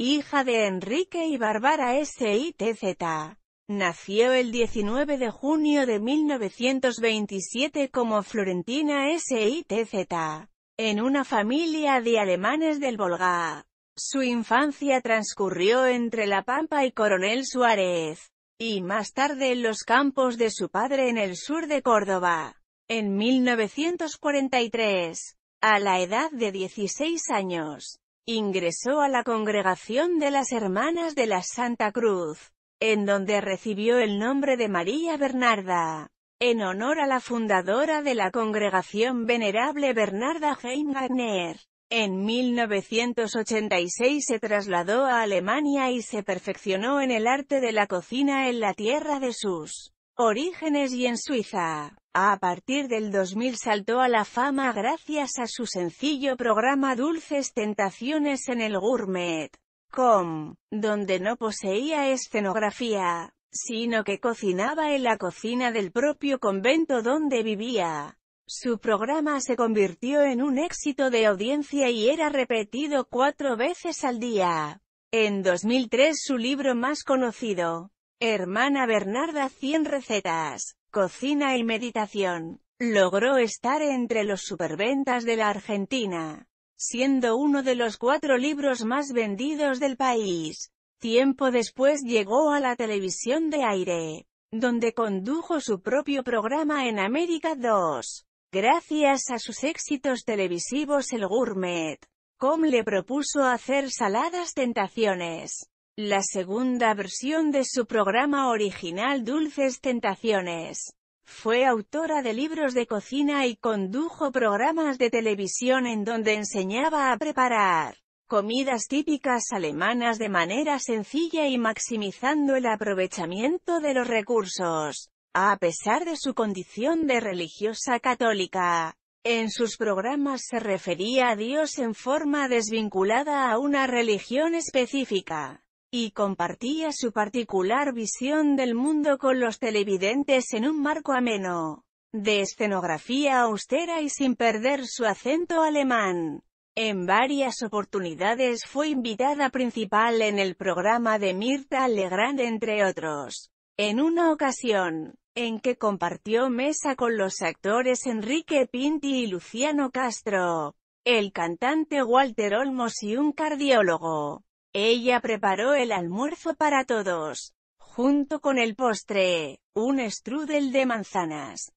hija de Enrique y Bárbara S.I.T.Z. Nació el 19 de junio de 1927 como Florentina S.I.T.Z. en una familia de alemanes del Volga. Su infancia transcurrió entre La Pampa y Coronel Suárez, y más tarde en los campos de su padre en el sur de Córdoba. En 1943, a la edad de 16 años, Ingresó a la Congregación de las Hermanas de la Santa Cruz, en donde recibió el nombre de María Bernarda, en honor a la fundadora de la congregación Venerable Bernarda Heimgartner. En 1986 se trasladó a Alemania y se perfeccionó en el arte de la cocina en la tierra de sus orígenes y en Suiza. A partir del 2000 saltó a la fama gracias a su sencillo programa Dulces Tentaciones en el Gourmet.com, donde no poseía escenografía, sino que cocinaba en la cocina del propio convento donde vivía. Su programa se convirtió en un éxito de audiencia y era repetido cuatro veces al día. En 2003 su libro más conocido, Hermana Bernarda 100 recetas, cocina y meditación. Logró estar entre los superventas de la Argentina, siendo uno de los cuatro libros más vendidos del país. Tiempo después llegó a la televisión de aire, donde condujo su propio programa en América 2. Gracias a sus éxitos televisivos el gourmet, Com le propuso hacer saladas tentaciones, la segunda versión de su programa original Dulces Tentaciones. Fue autora de libros de cocina y condujo programas de televisión en donde enseñaba a preparar comidas típicas alemanas de manera sencilla y maximizando el aprovechamiento de los recursos, a pesar de su condición de religiosa católica. En sus programas se refería a Dios en forma desvinculada a una religión específica y compartía su particular visión del mundo con los televidentes en un marco ameno, de escenografía austera y sin perder su acento alemán. En varias oportunidades fue invitada principal en el programa de Mirta Legrand entre otros. En una ocasión, en que compartió mesa con los actores Enrique Pinti y Luciano Castro, el cantante Walter Olmos y un cardiólogo. Ella preparó el almuerzo para todos, junto con el postre, un strudel de manzanas.